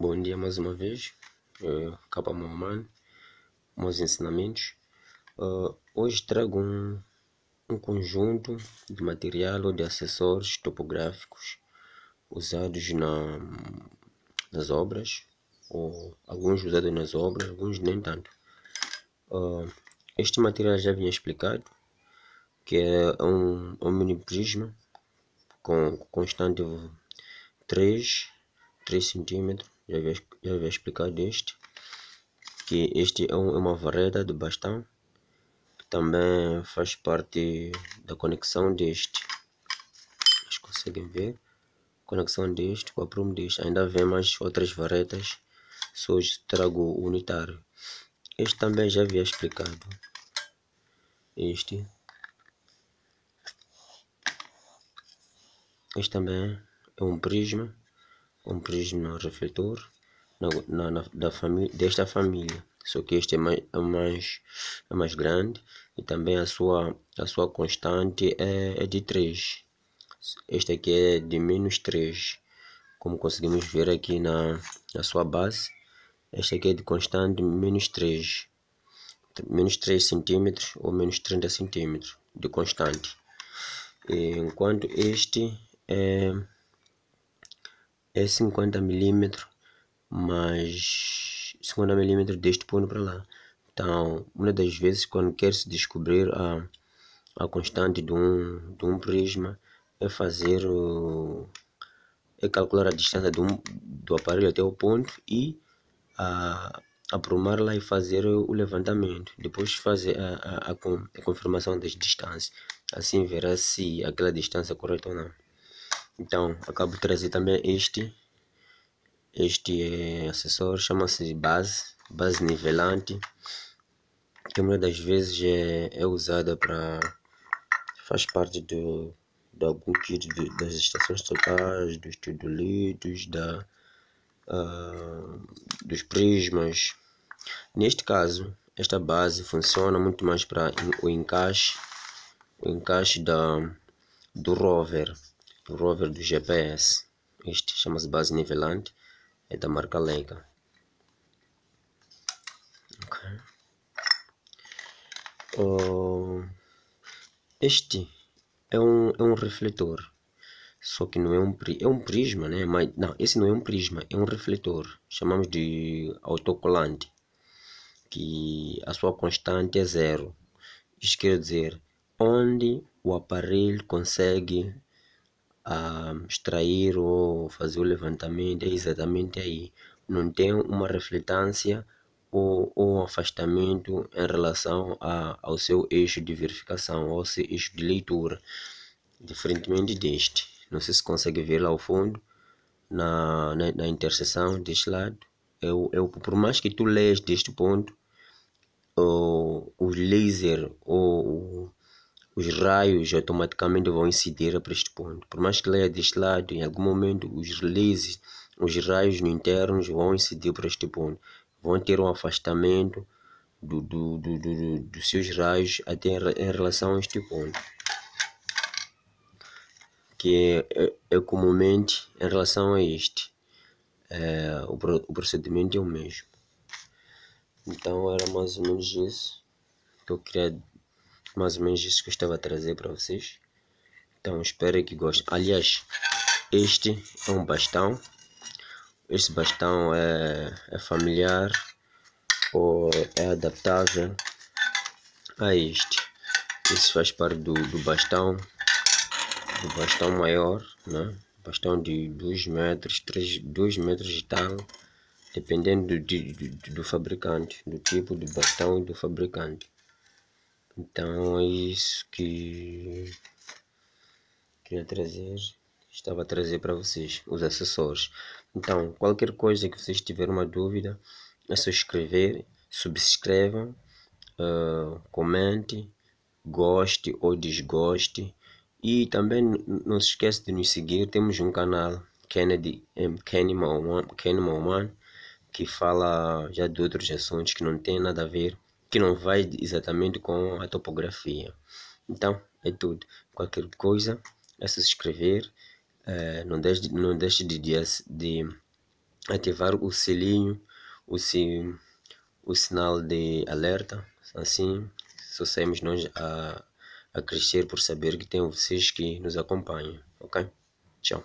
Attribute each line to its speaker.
Speaker 1: Bom dia mais uma vez, eh, Capa Mohamed, meus ensinamentos. Uh, hoje trago um, um, conjunto de material ou de acessórios topográficos usados na, nas obras, ou alguns usados nas obras, alguns nem tanto. Uh, este material já vinha explicado, que é um, um mini prisma com constante 3, 3 centímetros já havia já vou deste que este é, é uma vareta de bastão que também faz parte da conexão deste vocês conseguem ver conexão deste com a prumo deste ainda vem mais outras varetas só hoje trago unitário este também já havia explicado este este também é um prisma um prisma refletor na, na, na, da família, desta família. Só que este é, é mais, é mais, é mais grande e também a sua, a sua constante é, é de 3. Este aqui é de menos 3. Como conseguimos ver aqui na, na sua base, este aqui é de constante menos 3. Menos 3 centímetros ou menos 30 centímetros de constante. E enquanto este é é 50 mm mas 50 mm deste ponto para lá. Então, uma das vezes quando quer-se descobrir a, a constante de um, de um prisma, é fazer o, é calcular a distância do, do aparelho até o ponto e a, aprumar lá e fazer o levantamento. Depois fazer a, a, a, a confirmação das distâncias. Assim verá se aquela distância é correta ou não. Então, acabo de trazer também este. Este é acessório, chama-se base, base nivelante. Que muitas das vezes é, é usada para... Faz parte do, da algum kit tipo das estações totais dos teodolitos, da, uh, dos prismas. Neste caso, esta base funciona muito mais para o encaixe, o encaixe da, do rover rover do GPS. Este chama-se base nivelante, é da marca Leica. Okay. este é um, é um refletor, só que não é um, é um prisma, né? Mas, não, esse não é um prisma, é um refletor. Chamamos de autocolante, que a sua constante é zero. Isso quer dizer, onde o aparelho consegue a extrair ou fazer o levantamento, é exatamente aí. Não tem uma refletância ou, ou afastamento em relação a, ao seu eixo de verificação, ao seu eixo de leitura, diferentemente deste. Não sei se consegue ver lá ao fundo, na, na, na interseção deste lado. Eu, eu, por mais que tu lees deste ponto, o, o laser ou os raios automaticamente vão incidir para este ponto. Por mais que leia deste lado, em algum momento os releases, os raios internos vão incidir para este ponto. Vão ter um afastamento do, do, do, do, dos seus raios até em relação a este ponto. Que é, é, é comumente em relação a este. É, o, o procedimento é o mesmo. Então era mais ou menos isso que eu queria mais ou menos isso que eu estava a trazer para vocês. Então espero que gostem. Aliás, este é um bastão. Este bastão é, é familiar ou é adaptável a este. Isso faz parte do, do bastão, do bastão maior, né? bastão de 2 metros, 3, 2 metros de tal, dependendo do, do, do fabricante, do tipo de bastão e do fabricante. Então é isso que queria trazer. Estava a trazer para vocês os acessórios. Então, qualquer coisa que vocês tiverem uma dúvida, é só escrever, subscrevam, uh, comente, goste ou desgoste. E também não se esqueça de nos seguir, temos um canal Kennedy M. Kennyman que fala já de outros assuntos que não tem nada a ver que não vai exatamente com a topografia. Então, é tudo. Qualquer coisa é se inscrever. É, eh, não deixe, não deixe de, de, de ativar o selinho, o, si, o sinal de alerta. Assim, só saímos nós a, a crescer por saber que tem vocês que nos acompanham. Ok? Tchau.